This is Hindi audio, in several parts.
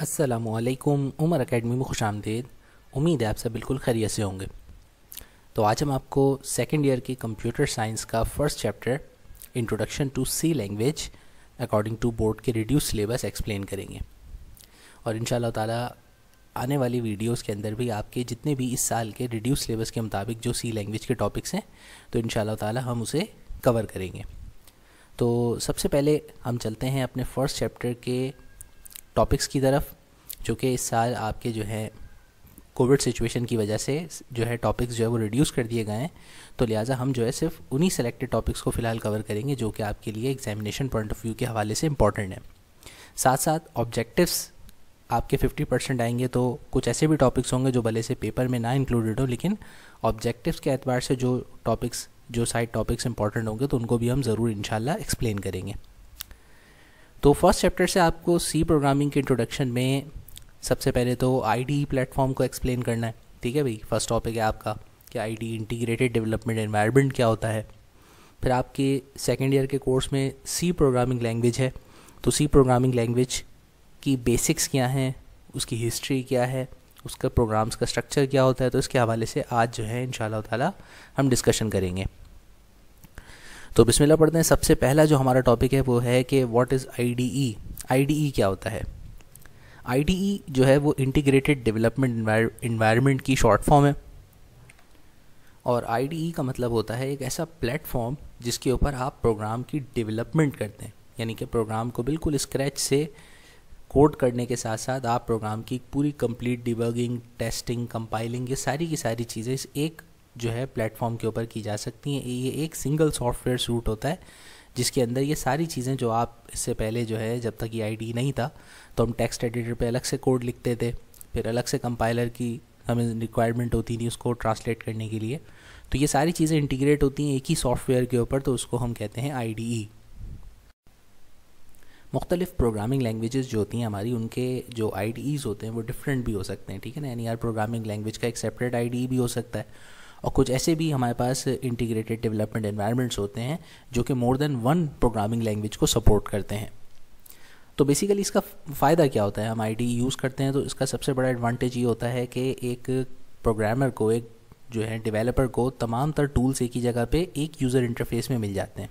असलकुम उमर अकेडमी में खुश आमदेद उम्मीद है आप सब बिल्कुल खैरियत से होंगे तो आज हम आपको सेकेंड ईयर की कंप्यूटर साइंस का first chapter introduction to C language according to board के रिड्यूस सिलेबस एक्सप्लेन करेंगे और इन ताला आने वाली वीडियोस के अंदर भी आपके जितने भी इस साल के रिड्यूस सिलेबस के मुताबिक जो सी लैंग्वेज के टॉपिक्स हैं तो इन ताला हम उसे कवर करेंगे तो सबसे पहले हम चलते हैं अपने फर्स्ट चैप्टर के टॉपिक्स की तरफ जो कि इस साल आपके जो है कोविड सिचुएशन की वजह से जो है टॉपिक्स जो है वो रिड्यूस कर दिए गए हैं तो लिहाजा हम जो है सिर्फ उन्हीं सेलेक्टेड टॉपिक्स को फ़िलहाल कवर करेंगे जो कि आपके लिए एग्जामिनेशन पॉइंट ऑफ व्यू के हवाले से इंपॉर्टेंट है साथ साथ ऑब्जेक्टिव्स आपके 50 परसेंट आएंगे तो कुछ ऐसे भी टॉपिक्स होंगे जो भले से पेपर में ना इंक्लूडेड हो लेकिन ऑब्जेक्टिव्स के एतबार से जो टॉपिक्स जो साइड टॉपिक्स इंपॉर्टेंट होंगे तो उनको भी हम ज़रूर इन एक्सप्लेन करेंगे तो फर्स्ट चैप्टर से आपको सी प्रोग्रामिंग के इंट्रोडक्शन में सबसे पहले तो आई प्लेटफॉर्म को एक्सप्लेन करना है ठीक है भाई फर्स्ट टॉपिक है आपका कि आई इंटीग्रेटेड डेवलपमेंट एनवायरमेंट क्या होता है फिर आपके सेकेंड ईयर के कोर्स में सी प्रोग्रामिंग लैंग्वेज है तो सी प्रोग्रामिंग लैंग्वेज की बेसिक्स क्या हैं उसकी हिस्ट्री क्या है उसका प्रोग्राम्स का स्ट्रक्चर क्या होता है तो इसके हवाले से आज जो है इन ताला हम डिस्कशन करेंगे तो बिस्मिल्लाह पढ़ते हैं सबसे पहला जो हमारा टॉपिक है वो है कि व्हाट इज़ आई आई क्या होता है आई e जो है वो इंटीग्रेटेड डेवलपमेंट इन्वायरमेंट की शॉर्ट फॉर्म है और आई e का मतलब होता है एक ऐसा प्लेटफॉर्म जिसके ऊपर आप प्रोग्राम की डेवलपमेंट करते हैं यानी कि प्रोग्राम को बिल्कुल स्क्रैच से कोड करने के साथ साथ आप प्रोग्राम की पूरी कंप्लीट डिबगिंग टेस्टिंग कंपाइलिंग ये सारी की सारी चीज़ें इस एक जो है प्लेटफॉर्म के ऊपर की जा सकती हैं ये एक सिंगल सॉफ्टवेयर सूट होता है जिसके अंदर ये सारी चीज़ें जो आप इससे पहले जो है जब तक ये आईडी नहीं था तो हम टेक्स्ट एडिटर पे अलग से कोड लिखते थे फिर अलग से कंपाइलर की हमें रिक्वायरमेंट होती थी उसको ट्रांसलेट करने के लिए तो ये सारी चीज़ें इंटीग्रेट होती हैं एक ही सॉफ्टवेयर के ऊपर तो उसको हम कहते हैं आई e। मुख्तलिफ प्रोग्रामिंग लैंग्वेजेस जो होती हैं हमारी उनके जो आई होते हैं वो डिफरेंट भी हो सकते हैं ठीक है ना यानी यार प्रोग्रामिंग लैंग्वेज का एक सेपरेट आई e भी हो सकता है और कुछ ऐसे भी हमारे पास इंटीग्रेटेड डेवलपमेंट एनवायरनमेंट्स होते हैं जो कि more than one programming language को सपोर्ट करते हैं तो बेसिकली इसका फ़ायदा क्या होता है हम आई यूज़ करते हैं तो इसका सबसे बड़ा एडवांटेज ये होता है कि एक प्रोग्रामर को एक जो है डेवलपर को तमाम तर टूल्स एक ही जगह पे एक यूज़र इंटरफेस में मिल जाते हैं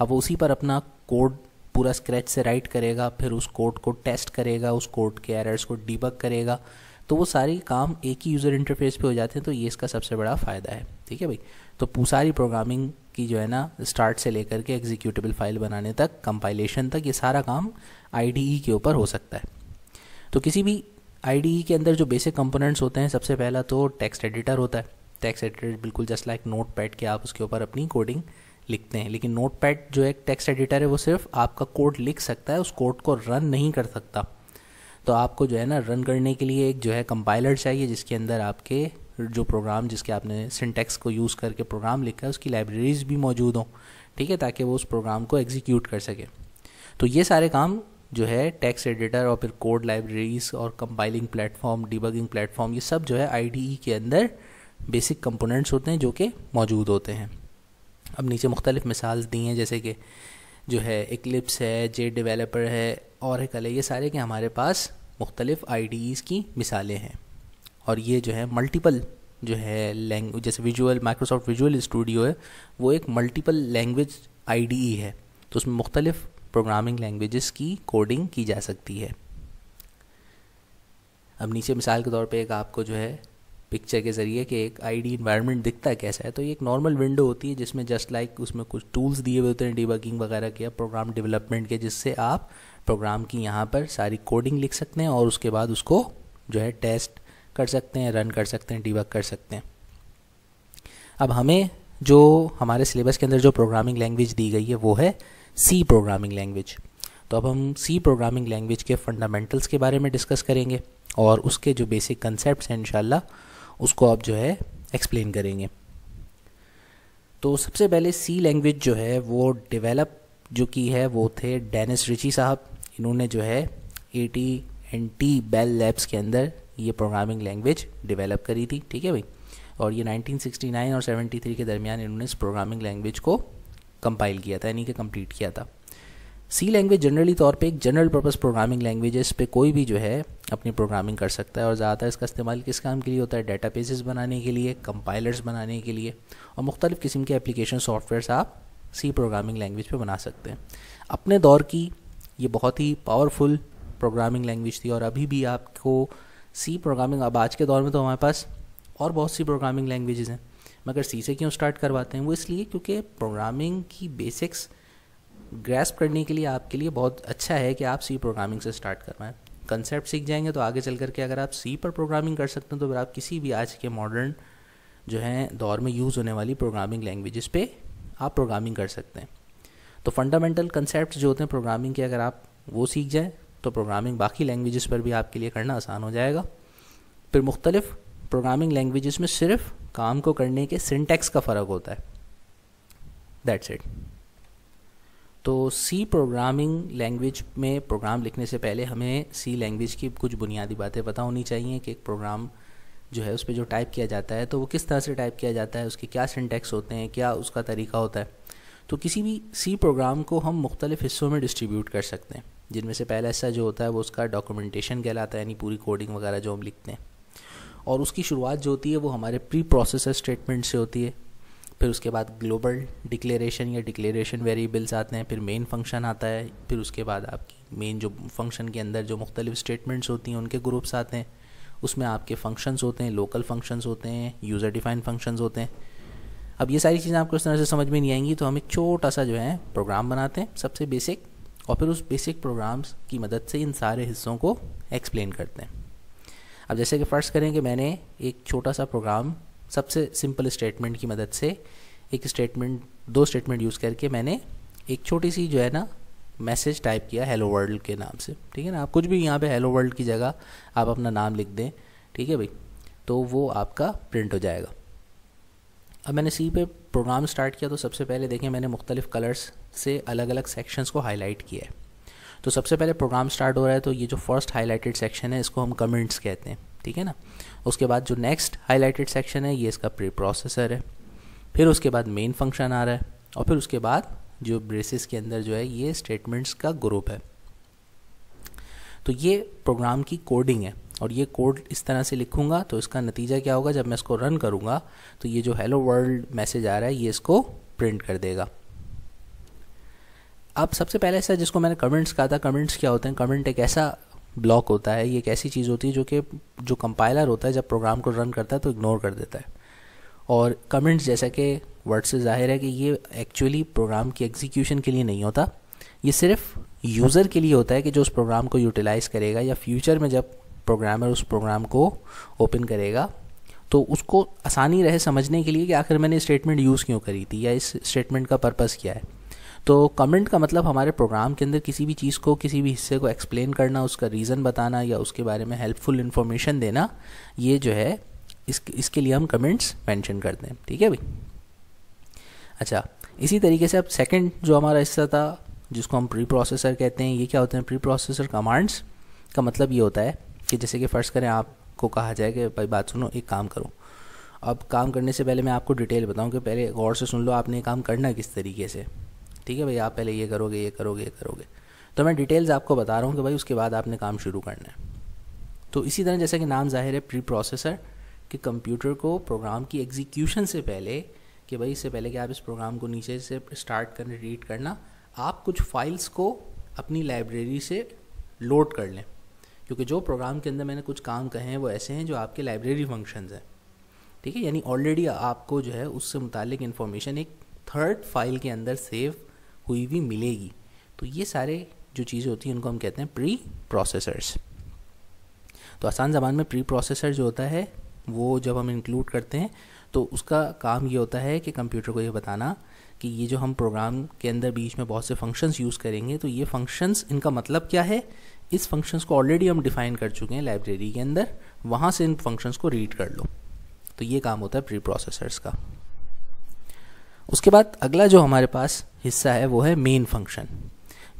अब वो उसी पर अपना कोड पूरा स्क्रैच से राइट करेगा फिर उस कोड को टेस्ट करेगा उस कोड के एरर्स को डीबग करेगा तो वो सारे काम एक ही यूज़र इंटरफेस पे हो जाते हैं तो ये इसका सबसे बड़ा फ़ायदा है ठीक है भाई तो सारी प्रोग्रामिंग की जो है ना स्टार्ट से लेकर के एग्जीक्यूटिबल फाइल बनाने तक कंपाइलेशन तक ये सारा काम आई के ऊपर हो सकता है तो किसी भी आई के अंदर जो बेसिक कंपोनेंट्स होते हैं सबसे पहला तो टेक्स्ट एडिटर होता है टेक्स्ट एडिटर बिल्कुल जस्ट लाइक नोट पैड के आप उसके ऊपर अपनी कोडिंग लिखते हैं लेकिन नोट पैड जो एक टेक्स्ट एडिटर है वो सिर्फ आपका कोड लिख सकता है उस कोड को रन नहीं कर सकता तो आपको जो है ना रन करने के लिए एक जो है कंपाइलर चाहिए जिसके अंदर आपके जो प्रोग्राम जिसके आपने सिंटेक्स को यूज़ करके प्रोग्राम लिखा है उसकी लाइब्रेरीज़ भी मौजूद हों ठीक है ताकि वो उस प्रोग्राम को एग्जीक्यूट कर सके तो ये सारे काम जो है टैक्स एडिटर और फिर कोड लाइब्रेरीज और कंपाइलिंग प्लेटफॉर्म डिबगिंग प्लेटफॉर्म ये सब जो है आई के अंदर बेसिक कंपोनेंट्स होते हैं जो कि मौजूद होते हैं अब नीचे मुख्तलिफ मिसाल दी हैं जैसे कि जो है एक्लिप्स है जे डेवलपर है औरकल है ये सारे के हमारे पास मुख्तलिफ़ आई की मिसालें हैं और ये जो है मल्टीपल जो है लैंग्वेज जैसे विजुअल माइक्रोसॉफ्ट विजुअल स्टूडियो है वो एक मल्टीपल लैंग्वेज आई है तो उसमें मुख्तलिफ़ प्रोग्रामिंग लैंग्वेजेस की कोडिंग की जा सकती है अब नीचे मिसाल के तौर पे एक आपको जो है पिक्चर के ज़रिए कि एक आई डी इन्वायरमेंट दिखता कैसा है तो ये एक नॉर्मल विंडो होती है जिसमें जस्ट लाइक like उसमें कुछ टूल्स दिए हुए होते हैं डिबगिंग वगैरह के या प्रोग्राम डेवलपमेंट के जिससे आप प्रोग्राम की यहाँ पर सारी कोडिंग लिख सकते हैं और उसके बाद उसको जो है टेस्ट कर सकते हैं रन कर सकते हैं डिबग कर सकते हैं अब हमें जो हमारे सिलेबस के अंदर जो प्रोग्रामिंग लैंग्वेज दी गई है वो है सी प्रोग्रामिंग लैंग्वेज तो अब हम सी प्रोग्रामिंग लैंग्वेज के फंडामेंटल्स के बारे में डिस्कस करेंगे और उसके जो बेसिक कंसेप्ट हैं इंशाल्लाह उसको आप जो है एक्सप्लेन करेंगे तो सबसे पहले सी लैंग्वेज जो है वो डेवलप जो की है वो थे डेनिस रिची साहब इन्होंने जो है A T and T Bell Labs के अंदर ये प्रोग्रामिंग लैंग्वेज डेवलप करी थी ठीक है भाई और ये 1969 और 73 के दरमियान इन्होंने इस प्रोग्रामिंग लैंग्वेज को कंपाइल किया था यानी कि कंप्लीट किया था सी लैंग्वेज जनरली तौर पे एक जनरल पर्पस प्रोग्रामिंग लैंग्वेज इस पर कोई भी जो है अपनी प्रोग्रामिंग कर सकता है और ज़्यादातर इसका इस्तेमाल किस काम के लिए होता है डाटा बेसिस बनाने के लिए कंपाइलर्स बनाने के लिए और मुख्तलिफ़ किस्म के एप्लीकेशन सॉफ्टवेयर आप सी प्रोग्रामिंग लैंग्वेज पर बना सकते हैं अपने दौर की ये बहुत ही पावरफुल प्रोग्रामिंग लैंग्वेज थी और अभी भी आपको सी प्रोग्रामिंग अब आज के दौर में तो हमारे पास और बहुत सी प्रोग्रामिंग लैंग्वेजेस हैं मगर सी से क्यों स्टार्ट करवाते हैं वो इसलिए क्योंकि प्रोग्रामिंग की बेसिक्स ग्रेस्प करने के लिए आपके लिए बहुत अच्छा है कि आप सी प्रोग्रामिंग से स्टार्ट करवाएं कंसेप्ट सीख जाएंगे तो आगे चल करके अगर आप सी पर प्रोग्रामिंग कर सकते हैं तो फिर आप किसी भी आज के मॉडर्न जो है दौर में यूज़ होने वाली प्रोग्रामिंग लैंग्वेजेस पे आप प्रोग्रामिंग कर सकते हैं तो फंडामेंटल कंसेप्ट जो होते हैं प्रोग्रामिंग के अगर आप वो सीख जाएँ तो प्रोग्रामिंग बाकी लैंग्वेजेस पर भी आपके लिए करना आसान हो जाएगा फिर मुख्तलिफ प्रोग्रामिंग लैंग्वेजेस में सिर्फ काम को करने के सिंटेक्स का फ़र्क होता है दैट्स इट तो सी प्रोग्रामिंग लैंग्वेज में प्रोग्राम लिखने से पहले हमें सी लैंग्वेज की कुछ बुनियादी बातें पता होनी चाहिए कि एक प्रोग्राम जो है उस पर जो टाइप किया जाता है तो वो किस तरह से टाइप किया जाता है उसके क्या सिंटेक्स होते हैं क्या उसका तरीका होता है तो किसी भी सी प्रोग्राम को हम मुख्तलिफ हिस्सों में डिस्ट्रीब्यूट कर सकते हैं जिनमें से पहला हिस्सा जो होता है वो उसका डॉक्यूमेंटेशन कहलाता है यानी पूरी कोडिंग वगैरह जो हम लिखते हैं और उसकी शुरुआत जो होती है वो हमारे प्री प्रोसेसर स्टेटमेंट से होती है फिर उसके बाद ग्लोबल डिक्लेरेशन या डिक्लेरेशन वेरिएबल्स आते हैं फिर मेन फंक्शन आता है फिर उसके बाद आपकी मेन जो फंक्शन के अंदर जो मुख्तलिफ स्टेटमेंट्स होती हैं उनके ग्रुप्स आते हैं उसमें आपके फंक्शंस होते हैं लोकल फंक्शंस होते हैं यूज़र डिफाइंड फंक्शंस होते हैं अब ये सारी चीज़ें आपको इस तरह से समझ में नहीं आएंगी तो हम एक छोटा सा जो है प्रोग्राम बनाते हैं सबसे बेसिक और फिर उस बेसिक प्रोग्राम्स की मदद से इन सारे हिस्सों को एक्सप्लेन करते हैं अब जैसे कि फ़र्ज़ करें कि मैंने एक छोटा सा प्रोग्राम सबसे सिंपल स्टेटमेंट की मदद से एक स्टेटमेंट दो स्टेटमेंट यूज़ करके मैंने एक छोटी सी जो है ना मैसेज टाइप किया हेलो वर्ल्ड के नाम से ठीक है ना आप कुछ भी यहाँ पे हेलो वर्ल्ड की जगह आप अपना नाम लिख दें ठीक है भाई तो वो आपका प्रिंट हो जाएगा अब मैंने सी पे प्रोग्राम स्टार्ट किया तो सबसे पहले देखें मैंने मुख्तलिफ कलर्स से अलग अलग सेक्शंस को हाईलाइट किया है तो सबसे पहले प्रोग्राम स्टार्ट हो रहा है तो ये जो फर्स्ट हाईलाइटेड सेक्शन है इसको हम कमेंट्स कहते हैं ठीक है ना उसके बाद जो नेक्स्ट हाईलाइटेड सेक्शन है ये इसका प्री प्रोसेसर है फिर उसके बाद मेन फंक्शन आ रहा है और फिर उसके बाद जो ब्रेसिस के अंदर जो है ये स्टेटमेंट्स का ग्रुप है तो ये प्रोग्राम की कोडिंग है और ये कोड इस तरह से लिखूंगा तो इसका नतीजा क्या होगा जब मैं इसको रन करूंगा तो ये जो हेलो वर्ल्ड मैसेज आ रहा है ये इसको प्रिंट कर देगा अब सबसे पहले ऐसा जिसको मैंने कमेंट्स कहा था कमेंट्स क्या होते हैं कमेंट एक ऐसा ब्लॉक होता है ये एक ऐसी चीज़ होती है जो कि जो कंपाइलर होता है जब प्रोग्राम को रन करता है तो इग्नोर कर देता है और कमेंट्स जैसा कि वर्ड से जाहिर है कि ये एक्चुअली प्रोग्राम की एग्जीक्यूशन के लिए नहीं होता ये सिर्फ यूज़र के लिए होता है कि जो उस प्रोग्राम को यूटिलाइज़ करेगा या फ्यूचर में जब प्रोग्रामर उस प्रोग्राम को ओपन करेगा तो उसको आसानी रहे समझने के लिए कि आखिर मैंने स्टेटमेंट यूज़ क्यों करी थी या इस स्टेटमेंट का पर्पज़ क्या है तो कमेंट का मतलब हमारे प्रोग्राम के अंदर किसी भी चीज़ को किसी भी हिस्से को एक्सप्लेन करना उसका रीज़न बताना या उसके बारे में हेल्पफुल इन्फॉर्मेशन देना ये जो है इस इसके लिए हम कमेंट्स मैंशन करते हैं ठीक है भाई अच्छा इसी तरीके से अब सेकेंड जो हमारा हिस्सा था जिसको हम प्री प्रोसेसर कहते हैं ये क्या होते हैं प्री प्रोसेसर कमांड्स का मतलब ये होता है कि जैसे कि फ़र्ज़ करें आपको कहा जाए कि भाई बात सुनो एक काम करो अब काम करने से पहले मैं आपको डिटेल बताऊं कि पहले गौर से सुन लो आपने काम करना किस तरीके से ठीक है भाई आप पहले ये करोगे ये करोगे ये करोगे तो मैं डिटेल्स आपको बता रहा हूँ कि भाई उसके बाद आपने काम शुरू करना है तो इसी तरह जैसा कि नाम जाहिर है प्री प्रोसेसर कि कंप्यूटर को प्रोग्राम की एग्जीक्यूशन से पहले कि भाई इससे पहले कि आप इस प्रोग्राम को नीचे से स्टार्ट करना रीड करना आप कुछ फाइल्स को अपनी लाइब्रेरी से लोड कर लें क्योंकि जो प्रोग्राम के अंदर मैंने कुछ काम कहे हैं वो ऐसे हैं जो आपके लाइब्रेरी फंक्शंस हैं ठीक है यानी ऑलरेडी आपको जो है उससे मुतल इन्फॉर्मेशन एक थर्ड फाइल के अंदर सेव हुई भी मिलेगी तो ये सारे जो चीज़ें होती हैं उनको हम कहते हैं प्री प्रोसेसर्स तो आसान जबान में प्री प्रोसेसर जो होता है वो जब हम इंक्लूड करते हैं तो उसका काम ये होता है कि कंप्यूटर को ये बताना कि ये जो हम प्रोग्राम के अंदर बीच में बहुत से फंक्शंस यूज़ करेंगे तो ये फंक्शंस इनका मतलब क्या है इस फंक्शंस को ऑलरेडी हम डिफ़ाइन कर चुके हैं लाइब्रेरी के अंदर वहाँ से इन फंक्शंस को रीड कर लो तो ये काम होता है प्री प्रोसेसर्स का उसके बाद अगला जो हमारे पास हिस्सा है वो है मेन फंक्शन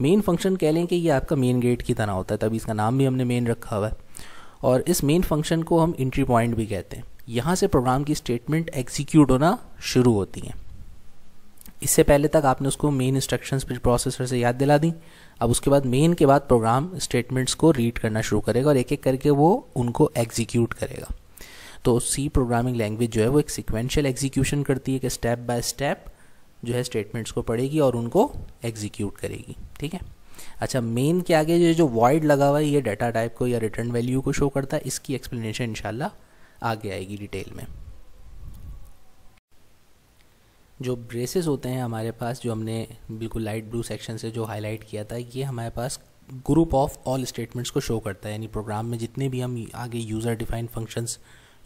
मेन फंक्शन कह लें कि ये आपका मेन गेट की तरह होता है तभी इसका नाम भी हमने मेन रखा हुआ है और इस मेन फंक्शन को हम इंट्री पॉइंट भी कहते हैं यहाँ से प्रोग्राम की स्टेटमेंट एग्जीक्यूट होना शुरू होती हैं इससे पहले तक आपने उसको मेन इंस्ट्रक्शंस प्रोसेसर से याद दिला दी अब उसके बाद मेन के बाद प्रोग्राम स्टेटमेंट्स को रीड करना शुरू करेगा और एक एक करके वो उनको एग्जीक्यूट करेगा तो सी प्रोग्रामिंग लैंग्वेज जो है वो एक सिक्वेंशियल एग्जीक्यूशन करती है कि स्टेप बाय स्टेप जो है स्टेटमेंट्स को पढ़ेगी और उनको एग्जीक्यूट करेगी ठीक है अच्छा मेन के आगे जो जो वॉइड लगा हुआ है ये डाटा टाइप को या रिटर्न वैल्यू को शो करता है इसकी एक्सप्लेनेशन इनशाला आगे आएगी डिटेल में जो ब्रेसेस होते हैं हमारे पास जो हमने बिल्कुल लाइट ब्लू सेक्शन से जो हाईलाइट किया था ये हमारे पास ग्रुप ऑफ ऑल स्टेटमेंट्स को शो करता है यानी प्रोग्राम में जितने भी हम आगे यूज़र डिफाइंड फंक्शंस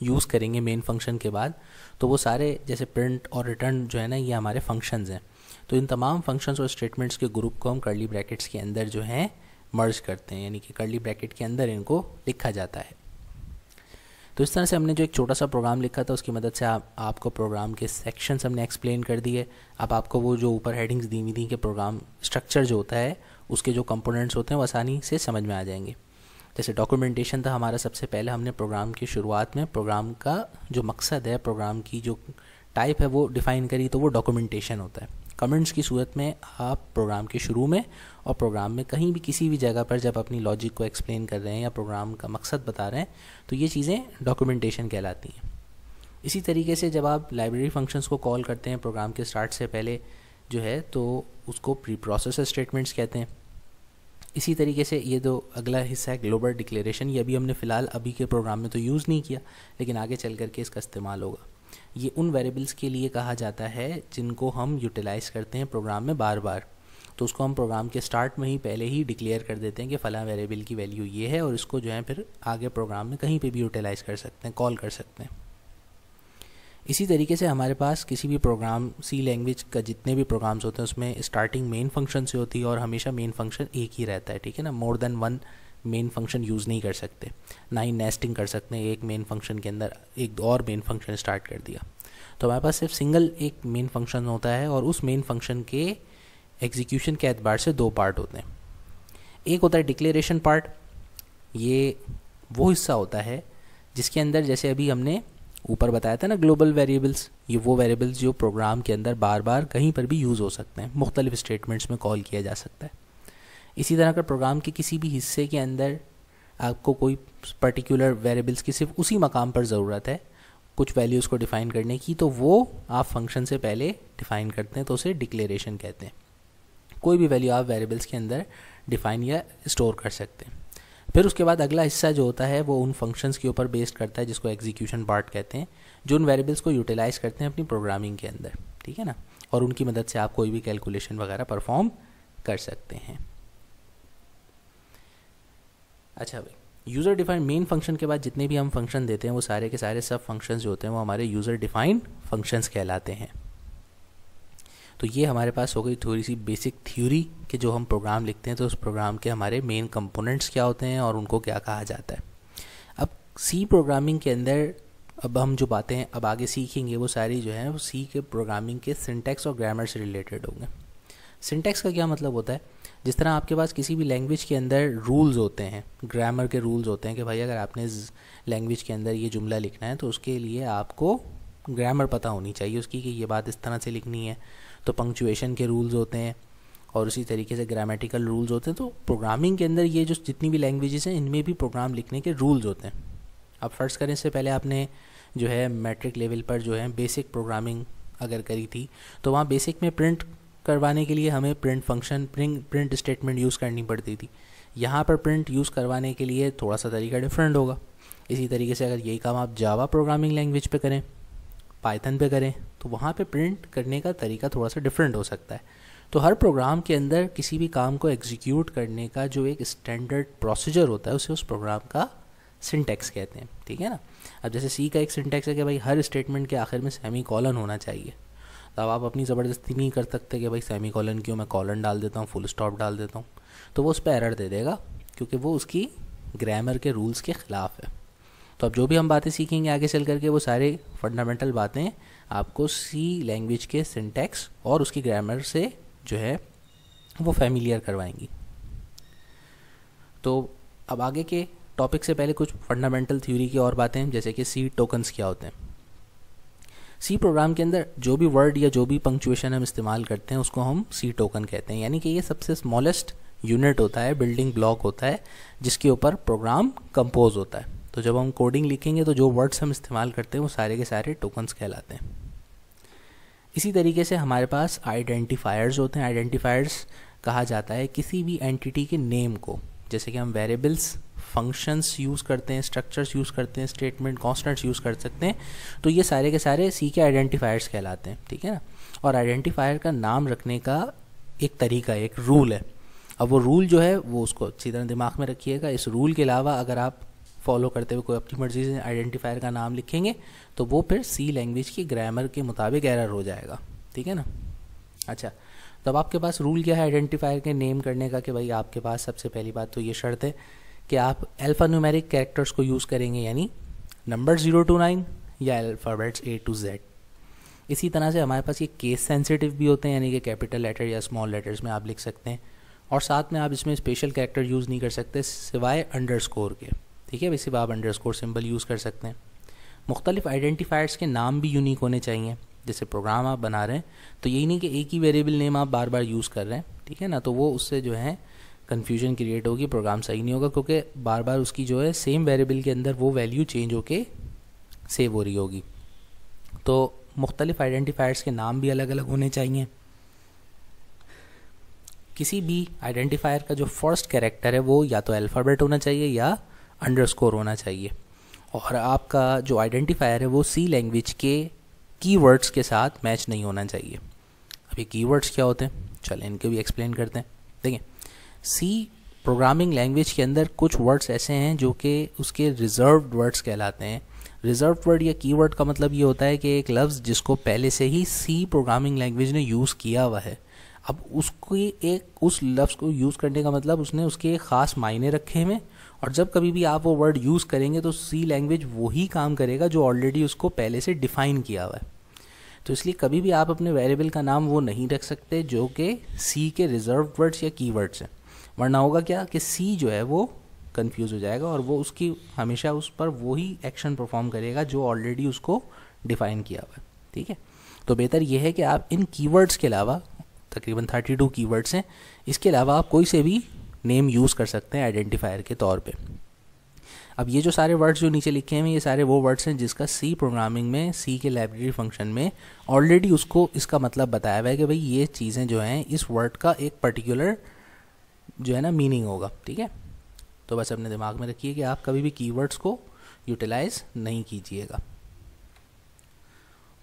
यूज़ करेंगे मेन फंक्शन के बाद तो वो सारे जैसे प्रिंट और रिटर्न जो है ना ये हमारे फंक्शंस हैं तो इन तमाम फंक्शंस और स्टेटमेंट्स के ग्रुप को हम कर्ली ब्रैकेट्स के अंदर जो है मर्ज करते हैं यानी कि कर्ली ब्रैकेट के अंदर इनको लिखा जाता है तो इस तरह से हमने जो एक छोटा सा प्रोग्राम लिखा था उसकी मदद से आप आपको प्रोग्राम के सेक्शंस हमने एक्सप्लेन कर दिए अब आपको वो जो ऊपर हेडिंग्स दी हुई थी कि प्रोग्राम स्ट्रक्चर जो होता है उसके जो कंपोनेंट्स होते हैं वो आसानी से समझ में आ जाएंगे जैसे डॉक्यूमेंटेशन था हमारा सबसे पहले हमने प्रोग्राम की शुरुआत में प्रोग्राम का जो मकसद है प्रोग्राम की जो टाइप है वो डिफ़ाइन करी तो वो डॉक्यूमेंटेशन होता है कमेंट्स की सूरत में आप प्रोग्राम के शुरू में और प्रोग्राम में कहीं भी किसी भी जगह पर जब अपनी लॉजिक को एक्सप्लेन कर रहे हैं या प्रोग्राम का मकसद बता रहे हैं तो ये चीज़ें डॉक्यूमेंटेशन कहलाती हैं इसी तरीके से जब आप लाइब्रेरी फंक्शंस को कॉल करते हैं प्रोग्राम के स्टार्ट से पहले जो है तो उसको प्री प्रोसेस स्टेटमेंट्स कहते हैं इसी तरीके से ये जो अगला हिस्सा है ग्लोबल डिक्लेरेशन ये अभी हमने फ़िलहाल अभी के प्रोग्राम में तो यूज़ नहीं किया लेकिन आगे चल करके इसका इस्तेमाल होगा ये उन वेरिएबल्स के लिए कहा जाता है जिनको हम यूटिलाइज़ करते हैं प्रोग्राम में बार बार तो उसको हम प्रोग्राम के स्टार्ट में ही पहले ही डिक्लेयर कर देते हैं कि फ़लाँ वेरिएबल की वैल्यू ये है और इसको जो है फिर आगे प्रोग्राम में कहीं पर भी यूटिलाइज़ कर सकते हैं कॉल कर सकते हैं इसी तरीके से हमारे पास किसी भी प्रोग्राम सी लैंग्वेज का जितने भी प्रोग्राम्स होते हैं उसमें स्टार्टिंग मेन फंक्शन से होती है और हमेशा मेन फंक्शन एक ही रहता है ठीक है ना more than one main function use नहीं कर सकते ना ही नेस्टिंग कर सकते हैं एक मेन फंक्शन के अंदर एक और मेन फंक्शन स्टार्ट कर दिया तो हमारे पास सिर्फ सिंगल एक मेन फंक्शन होता है और उस मेन फंक्शन के एग्जीक्यूशन के एतबार से दो पार्ट होते हैं एक होता है डिक्लेरेशन पार्ट ये वो हिस्सा होता है जिसके अंदर जैसे अभी हमने ऊपर बताया था ना ग्लोबल वेरिएबल्स ये वो वेरिएबल्स जो प्रोग्राम के अंदर बार बार कहीं पर भी यूज़ हो सकते हैं मुख्तलिफ स्टेटमेंट्स में कॉल किया जा सकता है इसी तरह अगर प्रोग्राम के किसी भी हिस्से के अंदर आपको कोई पर्टिकुलर वेरिएबल्स की सिर्फ उसी मकाम पर ज़रूरत है कुछ वैल्यूज़ को डिफ़ाइन करने की तो वो आप फंक्शन से पहले डिफ़ाइन करते हैं तो उसे डिक्लेरेशन कहते हैं कोई भी वैल्यू आप वेरिएबल्स के अंदर डिफ़ाइन या स्टोर कर सकते हैं फिर उसके बाद अगला हिस्सा जो होता है वो उन फंक्शंस के ऊपर बेस्ड करता है जिसको एग्जीक्यूशन पार्ट कहते हैं जो उन वेरिएबल्स को यूटिलाइज करते हैं अपनी प्रोग्रामिंग के अंदर ठीक है ना और उनकी मदद से आप कोई भी कैलकुलेशन वगैरह परफॉर्म कर सकते हैं अच्छा भाई यूज़र डिफाइंड मेन फंक्शन के बाद जितने भी हम फंक्शन देते हैं वो सारे के सारे सब फंक्शंस जो होते हैं वो हमारे यूज़र डिफाइंड फंक्शंस कहलाते हैं तो ये हमारे पास हो गई थोड़ी सी बेसिक थ्योरी के जो हम प्रोग्राम लिखते हैं तो उस प्रोग्राम के हमारे मेन कंपोनेंट्स क्या होते हैं और उनको क्या कहा जाता है अब सी प्रोग्रामिंग के अंदर अब हम जो बातें अब आगे सीखेंगे वो सारी जो है वो सी के प्रोग्रामिंग के सिंटेक्स और ग्रामर से रिलेटेड होंगे सिंटेक्स का क्या मतलब होता है जिस तरह आपके पास किसी भी लैंग्वेज के अंदर रूल्स होते हैं ग्रामर के रूल्स होते हैं कि भाई अगर आपने लैंग्वेज के अंदर ये जुमला लिखना है तो उसके लिए आपको ग्रामर पता होनी चाहिए उसकी कि ये बात इस तरह से लिखनी है तो पंक्चुएशन के रूल्स होते हैं और उसी तरीके से ग्रामेटिकल रूल्स होते हैं तो प्रोग्रामिंग के अंदर ये जो जितनी भी लैंग्वेजेस हैं इनमें भी प्रोग्राम लिखने के रूल्स होते हैं आप फर्स्ट करें इससे पहले आपने जो है मैट्रिक लेवल पर जो है बेसिक प्रोग्रामिंग अगर करी थी तो वहाँ बेसिक में प्रिंट करवाने के लिए हमें print function print print statement use करनी पड़ती थी यहाँ पर प्रिंट यूज़ करवाने के लिए थोड़ा सा तरीका डिफरेंट होगा इसी तरीके से अगर यही काम आप जावा प्रोग्रामिंग लैंग्वेज पे करें पाइथन पे करें तो वहाँ पे प्रिंट करने का तरीका थोड़ा सा डिफरेंट हो सकता है तो हर प्रोग्राम के अंदर किसी भी काम को एग्जीक्यूट करने का जो एक स्टैंडर्ड प्रोसीजर होता है उसे उस प्रोग्राम का सिंटेक्स कहते हैं ठीक है ना अब जैसे सी का एक सिंटेक्स है कि भाई हर स्टेटमेंट के आखिर में सेमी कॉलन होना चाहिए तो अब आप अपनी ज़बरदस्ती नहीं कर सकते कि भाई सेमी कॉलन क्यों मैं कॉलन डाल देता हूँ फुल स्टॉप डाल देता हूँ तो वो उस पर एरर दे देगा क्योंकि वो उसकी ग्रामर के रूल्स के ख़िलाफ़ है तो अब जो भी हम बातें सीखेंगे आगे चल करके वो सारे फंडामेंटल बातें आपको सी लैंग्वेज के सिंटैक्स और उसकी ग्रामर से जो है वो फैमिलियर करवाएंगी तो अब आगे के टॉपिक से पहले कुछ फंडामेंटल थ्योरी की और बातें जैसे कि सी टोकन्स क्या होते हैं सी प्रोग्राम के अंदर जो भी वर्ड या जो भी पंक्चुएशन हम इस्तेमाल करते हैं उसको हम सी टोकन कहते हैं यानी कि ये सबसे स्मॉलेस्ट यूनिट होता है बिल्डिंग ब्लॉक होता है जिसके ऊपर प्रोग्राम कंपोज होता है तो जब हम कोडिंग लिखेंगे तो जो वर्ड्स हम इस्तेमाल करते हैं वो सारे के सारे टोकन्स कहलाते हैं इसी तरीके से हमारे पास आइडेंटिफायर्स होते हैं आइडेंटिफायर्स कहा जाता है किसी भी एंटिटी के नेम को जैसे कि हम वेरिएबल्स फंक्शंस यूज़ करते हैं स्ट्रक्चर्स यूज़ करते हैं स्टेटमेंट कॉन्स्टेंट्स यूज़ कर सकते हैं तो ये सारे के सारे सी के आइडेंटिफायर्स कहलाते हैं ठीक है ना और आइडेंटिफायर का नाम रखने का एक तरीका एक रूल है अब वो रूल जो है वो उसको अच्छी तरह दिमाग में रखिएगा इस रूल के अलावा अगर आप फॉलो करते हुए कोई अपनी मर्जी से आइडेंटिफायर का नाम लिखेंगे तो वो फिर सी लैंग्वेज की ग्रामर के मुताबिक एरर हो जाएगा ठीक है ना अच्छा तो अब आपके पास रूल क्या है आइडेंटिफायर के नेम करने का कि भाई आपके पास सबसे पहली बात तो ये शर्त है कि आप अल्फ़ा न्यूमेरिक कैरेक्टर्स को यूज़ करेंगे यानी नंबर ज़ीरो टू नाइन या अल्फ़ाबेट्स ए टू जेड इसी तरह से हमारे पास ये केस सेंसिटिव भी होते हैं यानी कि कैपिटल लेटर या स्मॉल लेटर्स में आप लिख सकते हैं और साथ में आप इसमें स्पेशल कैरेक्टर यूज़ नहीं कर सकते सिवाय अंडरस्कोर के ठीक है वैसे आप अंडर स्कोर सिम्बल यूज़ कर सकते हैं मुख्तलिफ आइडेंटिफायर्स के नाम भी यूनिक होने चाहिए जैसे प्रोग्राम आप बना रहे हैं तो यही नहीं कि एक ही वेरिएबल नेम आप बार बार यूज़ कर रहे हैं ठीक है ना तो वो उससे जो है कन्फ्यूजन क्रिएट होगी प्रोग्राम सही नहीं होगा क्योंकि बार बार उसकी जो है सेम वेरिएबल के अंदर वो वैल्यू चेंज होके सेव हो रही होगी तो मुख्तलिफ आइडेंटिफायर्स के नाम भी अलग अलग होने चाहिए किसी भी आइडेंटिफायर का जो फर्स्ट कैरेक्टर है वो या तो अल्फ़ाबेट होना चाहिए या अंडरस्कोर होना चाहिए और आपका जो आइडेंटिफायर है वो सी लैंग्वेज के कीवर्ड्स के साथ मैच नहीं होना चाहिए अभी कीवर्ड्स क्या होते हैं चलें इनके भी एक्सप्लेन करते हैं देखिए सी प्रोग्रामिंग लैंग्वेज के अंदर कुछ वर्ड्स ऐसे हैं जो कि उसके रिजर्व वर्ड्स कहलाते हैं रिजर्व वर्ड या कीवर्ड का मतलब ये होता है कि एक लफ्ज़ जिसको पहले से ही सी प्रोग्रामिंग लैंग्वेज ने यूज़ किया हुआ है अब उसकी एक उस लफ्ज़ को यूज़ करने का मतलब उसने उसके ख़ास मायने रखे हैं और जब कभी भी आप वो वर्ड यूज़ करेंगे तो सी लैंग्वेज वही काम करेगा जो ऑलरेडी उसको पहले से डिफाइन किया हुआ है तो इसलिए कभी भी आप अपने वेरिएबल का नाम वो नहीं रख सकते जो कि सी के रिजर्व वर्ड्स या की वर्ड्स हैं वरना होगा क्या कि सी जो है वो कन्फ्यूज़ हो जाएगा और वो उसकी हमेशा उस पर वही एक्शन परफॉर्म करेगा जो ऑलरेडी उसको डिफाइन किया हुआ है ठीक है तो बेहतर यह है कि आप इन कीवर्ड्स के अलावा तकरीबन 32 कीवर्ड्स हैं इसके अलावा आप कोई से भी नेम यूज़ कर सकते हैं आइडेंटिफायर के तौर पे अब ये जो सारे वर्ड्स जो नीचे लिखे हैं ये सारे वो वर्ड्स हैं जिसका सी प्रोग्रामिंग में सी के लाइब्रेरी फंक्शन में ऑलरेडी उसको इसका मतलब बताया हुआ है कि भाई ये चीज़ें जो हैं इस वर्ड का एक पर्टिकुलर जो है ना मीनिंग होगा ठीक है तो बस अपने दिमाग में रखिए कि आप कभी भी कीवर्ड्स को यूटिलाइज नहीं कीजिएगा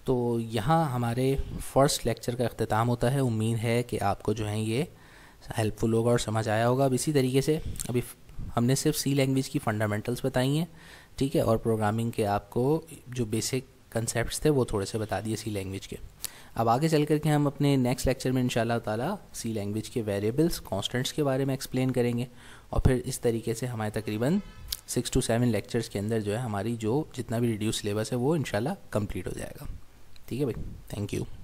तो यहाँ हमारे फर्स्ट लेक्चर का अख्ताम होता है उम्मीद है कि आपको जो है ये हेल्पफुल होगा और समझ आया होगा अब इसी तरीके से अभी हमने सिर्फ सी लैंग्वेज की फंडामेंटल्स बताई हैं ठीक है और प्रोग्रामिंग के आपको जो बेसिक कंसेप्ट थे वो थोड़े से बता दिए सी लैंग्वेज के अब आगे चल करके हम अपने नेक्स्ट लेक्चर में इंशाल्लाह ताला सी लैंग्वेज के वेरिएबल्स कॉन्स्टेंट्स के बारे में एक्सप्लेन करेंगे और फिर इस तरीके से हमारे तकरीबन सिक्स टू सेवन लेक्चर्स के अंदर जो है हमारी जो जितना भी रिड्यूस सिलेबस है वो इंशाल्लाह कंप्लीट हो जाएगा ठीक है भाई थैंक यू